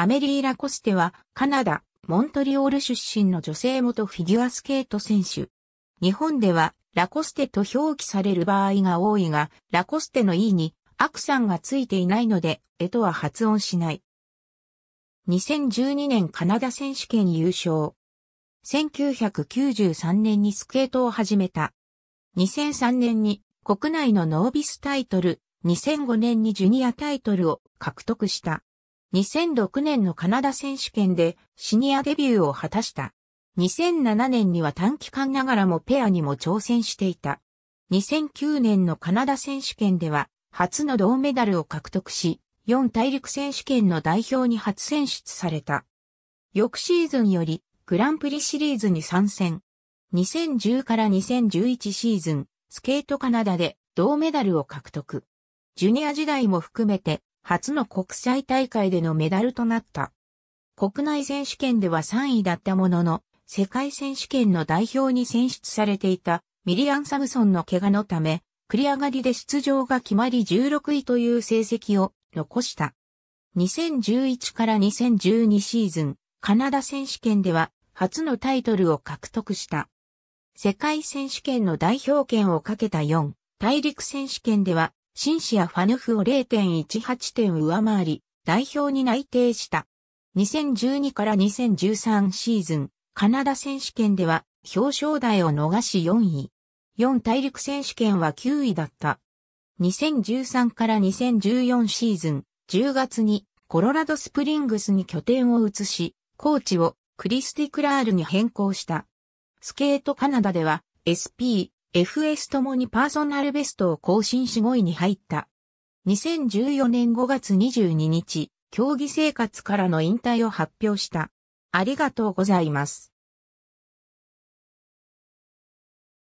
アメリー・ラコステは、カナダ、モントリオール出身の女性元フィギュアスケート選手。日本では、ラコステと表記される場合が多いが、ラコステの E に、アクさんがついていないので、えとは発音しない。2012年カナダ選手権優勝。1993年にスケートを始めた。2003年に国内のノービスタイトル、2005年にジュニアタイトルを獲得した。2006年のカナダ選手権でシニアデビューを果たした。2007年には短期間ながらもペアにも挑戦していた。2009年のカナダ選手権では初の銅メダルを獲得し、4大陸選手権の代表に初選出された。翌シーズンよりグランプリシリーズに参戦。2010から2011シーズン、スケートカナダで銅メダルを獲得。ジュニア時代も含めて初の国際大会でのメダルとなった。国内選手権では3位だったものの、世界選手権の代表に選出されていたミリアン・サムソンの怪我のため、繰り上がりで出場が決まり16位という成績を残した。2011から2012シーズン、カナダ選手権では初のタイトルを獲得した。世界選手権の代表権をかけた4、大陸選手権ではシンシア・ファヌフを0.18点上回り、代表に内定した。2012から2013シーズン、カナダ選手権では表彰台を逃し4位。4大陸選手権は9位だった。2013から2014シーズン、10月にコロラドスプリングスに拠点を移し、コーチをクリスティ・クラールに変更した。スケートカナダでは SP、FS ともにパーソナルベストを更新し5位に入った。2014年5月22日、競技生活からの引退を発表した。ありがとうございます。